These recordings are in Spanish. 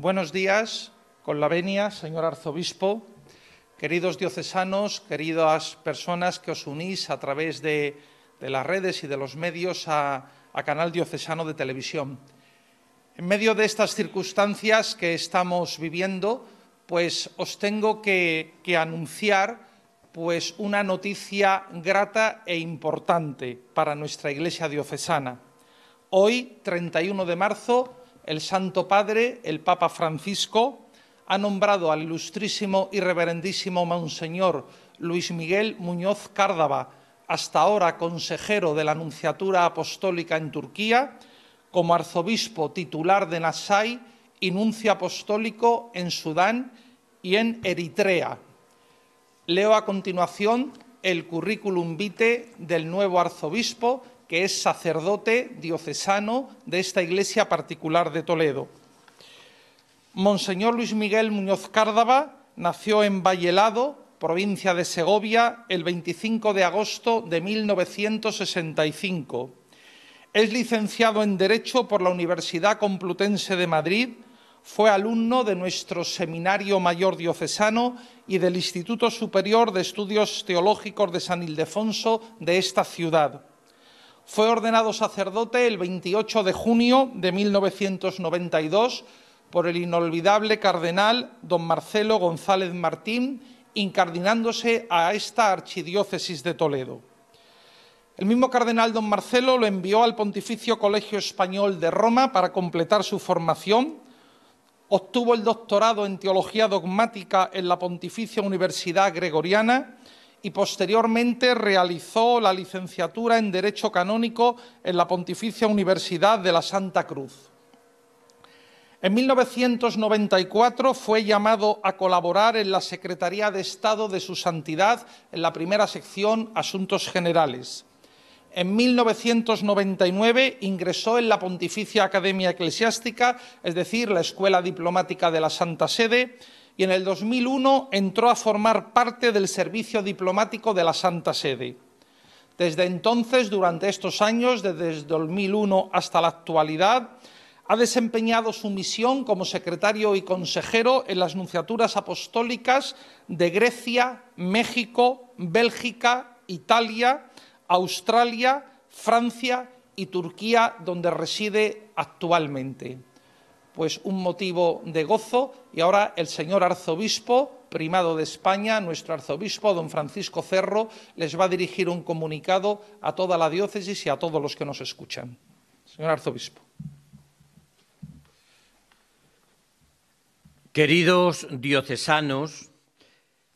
Buenos días, con la venia, señor arzobispo, queridos diocesanos, queridas personas que os unís a través de, las redes y de los medios a, Canal Diocesano de Televisión. En medio de estas circunstancias que estamos viviendo, pues os tengo que, que, anunciar pues una noticia grata e importante para nuestra Iglesia diocesana. Hoy, 31 de marzo, el Santo Padre, el Papa Francisco, ha nombrado al ilustrísimo y reverendísimo Monseñor Luis Miguel Muñoz Cárdava, hasta ahora consejero de la Nunciatura Apostólica en Turquía, como arzobispo titular de Nasai y nuncio apostólico en Sudán y en Eritrea. Leo a continuación el currículum vitae del nuevo arzobispo que es sacerdote diocesano de esta iglesia particular de Toledo. Monseñor Luis Miguel Muñoz Cárdava nació en Vallelado, provincia de Segovia, el 25 de agosto de 1965. Es licenciado en Derecho por la Universidad Complutense de Madrid, fue alumno de nuestro Seminario Mayor Diocesano y del Instituto Superior de Estudios Teológicos de San Ildefonso de esta ciudad. Fue ordenado sacerdote el 28 de junio de 1992 por el inolvidable cardenal don Marcelo González Martín, incardinándose a esta archidiócesis de Toledo. El mismo cardenal don Marcelo lo envió al Pontificio Colegio Español de Roma para completar su formación. Obtuvo el doctorado en Teología Dogmática en la Pontificia Universidad Gregoriana y posteriormente realizó la licenciatura en Derecho Canónico en la Pontificia Universidad de la Santa Cruz. En 1994 fue llamado a colaborar en la Secretaría de Estado de su Santidad en la primera sección Asuntos Generales. En 1999 ingresó en la Pontificia Academia Eclesiástica, es decir, la Escuela Diplomática de la Santa Sede, y en el 2001 entró a formar parte del servicio diplomático de la Santa Sede. Desde entonces, durante estos años, desde el 2001 hasta la actualidad, ha desempeñado su misión como secretario y consejero en las nunciaturas apostólicas de Grecia, México, Bélgica, Italia, Australia, Francia y Turquía, donde reside actualmente pues un motivo de gozo y ahora el señor arzobispo primado de España, nuestro arzobispo, don Francisco Cerro, les va a dirigir un comunicado a toda la diócesis y a todos los que nos escuchan. Señor arzobispo. Queridos diocesanos,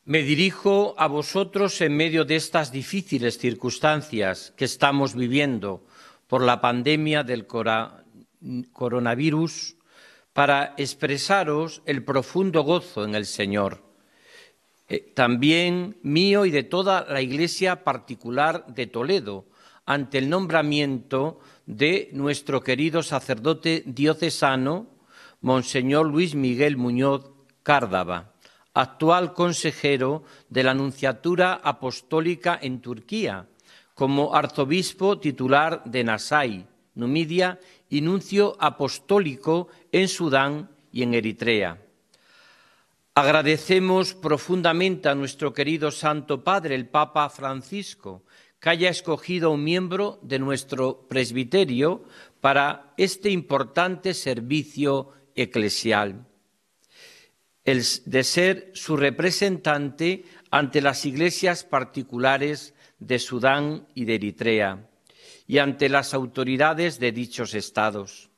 me dirijo a vosotros en medio de estas difíciles circunstancias que estamos viviendo por la pandemia del coronavirus para expresaros el profundo gozo en el Señor, eh, también mío y de toda la Iglesia particular de Toledo, ante el nombramiento de nuestro querido sacerdote diocesano, Monseñor Luis Miguel Muñoz Cárdava, actual consejero de la Anunciatura Apostólica en Turquía, como arzobispo titular de Nasay. Numidia y nuncio apostólico en Sudán y en Eritrea. Agradecemos profundamente a nuestro querido Santo Padre, el Papa Francisco, que haya escogido a un miembro de nuestro presbiterio para este importante servicio eclesial, el de ser su representante ante las iglesias particulares de Sudán y de Eritrea y ante las autoridades de dichos estados.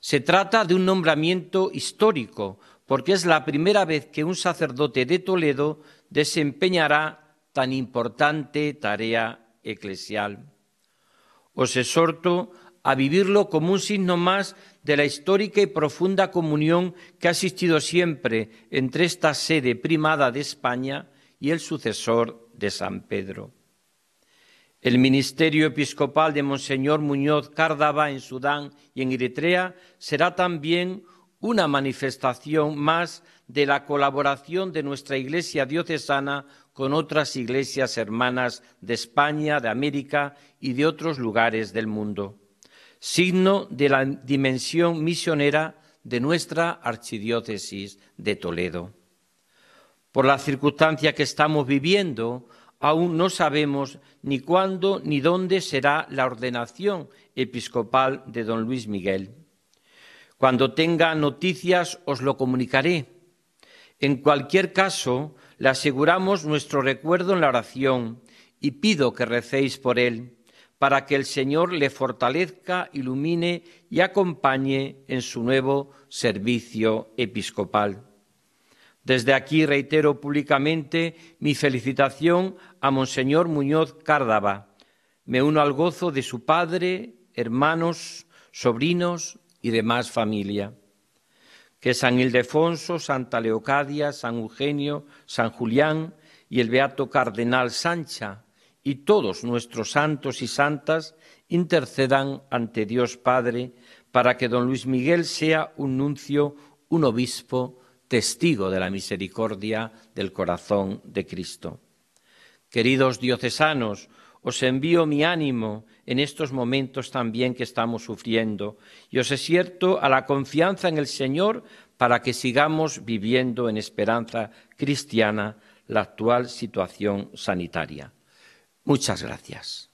Se trata de un nombramiento histórico, porque es la primera vez que un sacerdote de Toledo desempeñará tan importante tarea eclesial. Os exhorto a vivirlo como un signo más de la histórica y profunda comunión que ha existido siempre entre esta sede primada de España y el sucesor de San Pedro. El ministerio episcopal de Monseñor Muñoz Cárdava en Sudán y en Eritrea será también una manifestación más de la colaboración de nuestra Iglesia diocesana con otras iglesias hermanas de España, de América y de otros lugares del mundo, signo de la dimensión misionera de nuestra archidiócesis de Toledo. Por la circunstancia que estamos viviendo, aún no sabemos ni cuándo ni dónde será la ordenación episcopal de don Luis Miguel. Cuando tenga noticias os lo comunicaré. En cualquier caso, le aseguramos nuestro recuerdo en la oración y pido que recéis por él, para que el Señor le fortalezca, ilumine y acompañe en su nuevo servicio episcopal. Desde aquí reitero públicamente mi felicitación a Monseñor Muñoz Cárdava. Me uno al gozo de su padre, hermanos, sobrinos y demás familia. Que San Ildefonso, Santa Leocadia, San Eugenio, San Julián y el Beato Cardenal Sancha y todos nuestros santos y santas intercedan ante Dios Padre para que don Luis Miguel sea un nuncio, un obispo, testigo de la misericordia del corazón de Cristo. Queridos diocesanos, os envío mi ánimo en estos momentos también que estamos sufriendo y os exierto a la confianza en el Señor para que sigamos viviendo en esperanza cristiana la actual situación sanitaria. Muchas gracias.